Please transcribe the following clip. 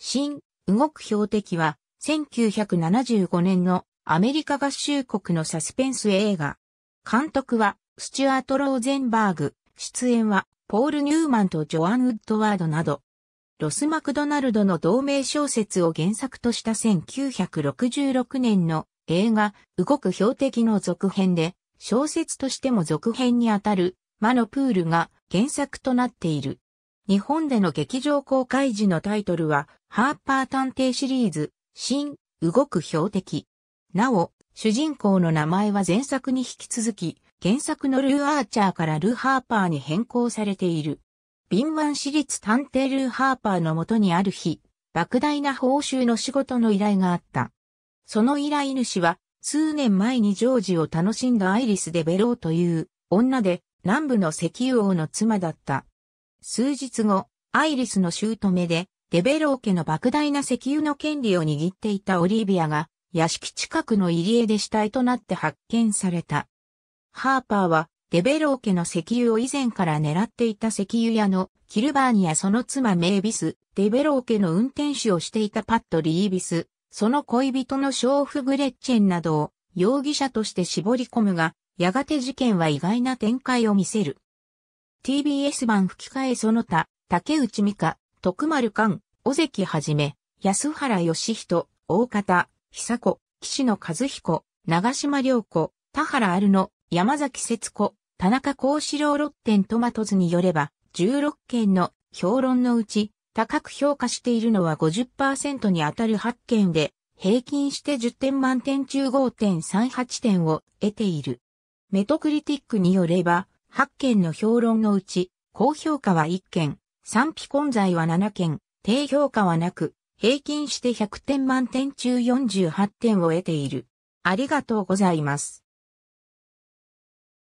新、動く標的は、1975年のアメリカ合衆国のサスペンス映画。監督は、スチュアート・ローゼンバーグ。出演は、ポール・ニューマンとジョアン・ウッドワードなど。ロス・マクドナルドの同名小説を原作とした1966年の映画、動く標的の続編で、小説としても続編にあたる、魔のプールが原作となっている。日本での劇場公開時のタイトルは、ハーパー探偵シリーズ、新、動く標的。なお、主人公の名前は前作に引き続き、原作のルーアーチャーからルーハーパーに変更されている。敏腕私立探偵ルーハーパーのもとにある日、莫大な報酬の仕事の依頼があった。その依頼主は、数年前にジョージを楽しんだアイリス・デベローという女で、南部の石油王の妻だった。数日後、アイリスの姑で、デベロー家の莫大な石油の権利を握っていたオリビアが、屋敷近くの入り江で死体となって発見された。ハーパーは、デベロー家の石油を以前から狙っていた石油屋のキルバーニやその妻メイビス、デベロー家の運転手をしていたパッドリービス、その恋人のショーフ・グレッチェンなどを容疑者として絞り込むが、やがて事件は意外な展開を見せる。TBS 版吹き替えその他、竹内美香、徳丸菅尾関はじめ、安原義人、大方、久子、岸野和彦、長島良子、田原あるの、山崎節子、田中幸四郎六点トマトズによれば、16件の評論のうち、高く評価しているのは50%に当たる8件で、平均して10点満点中5.38点を得ている。メトクリティックによれば、8件の評論のうち、高評価は1件、賛否混在は7件、低評価はなく、平均して100点満点中48点を得ている。ありがとうございます。